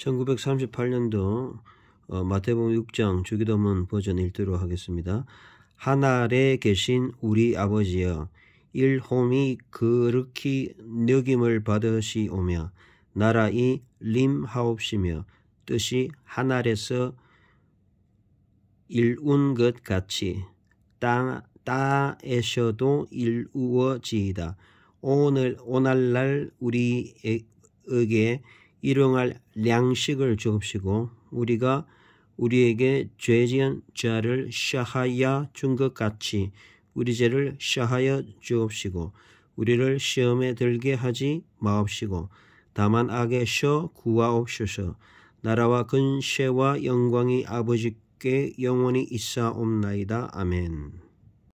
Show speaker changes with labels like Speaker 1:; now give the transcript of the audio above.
Speaker 1: 1938년도 어, 마태복음 6장 주기도문 버전 읽도록 하겠습니다. 하늘에 계신 우리 아버지여 일홈이 그렇게 느김을 받으시오며 나라이 림하옵시며 뜻이 하늘에서 일운 것 같이 땅땅에셔도 일우어지이다. 오늘 오늘날 우리에게 일용할 양식을 주옵시고 우리가 우리에게 죄 지은 자를 샤하야 준것 같이 우리 죄를 샤하여 주옵시고 우리를 시험에 들게 하지 마옵시고 다만 악에서 구하옵소서 나라와 근세와 영광이 아버지께 영원히 있사옵나이다. 아멘.